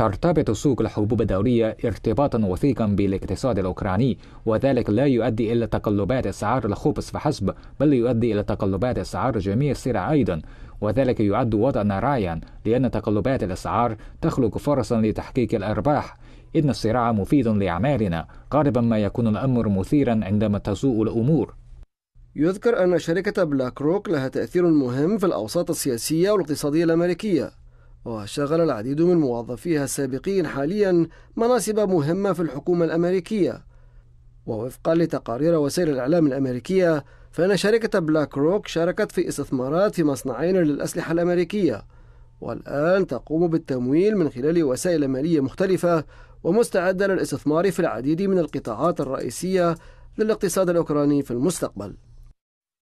ترتبط سوق الحبوب الدولية ارتباطا وثيقا بالاقتصاد الأوكراني وذلك لا يؤدي إلى تقلبات أسعار الخبز فحسب بل يؤدي إلى تقلبات أسعار جميع السلع أيضا وذلك يعد وضعا راعيا لأن تقلبات الأسعار تخلق فرصا لتحقيق الأرباح إن الصراع مفيد لأعمالنا غالبا ما يكون الأمر مثيرا عندما تسوء الأمور يذكر أن شركة بلاك روك لها تأثير مهم في الأوساط السياسية والاقتصادية الأمريكية وشغل العديد من موظفيها السابقين حاليا مناصب مهمة في الحكومة الأمريكية ووفقا لتقارير وسائل الإعلام الأمريكية فإن شركة بلاك روك شاركت في استثمارات في مصنعين للأسلحة الأمريكية والآن تقوم بالتمويل من خلال وسائل مالية مختلفة ومستعدة للاستثمار في العديد من القطاعات الرئيسية للاقتصاد الأوكراني في المستقبل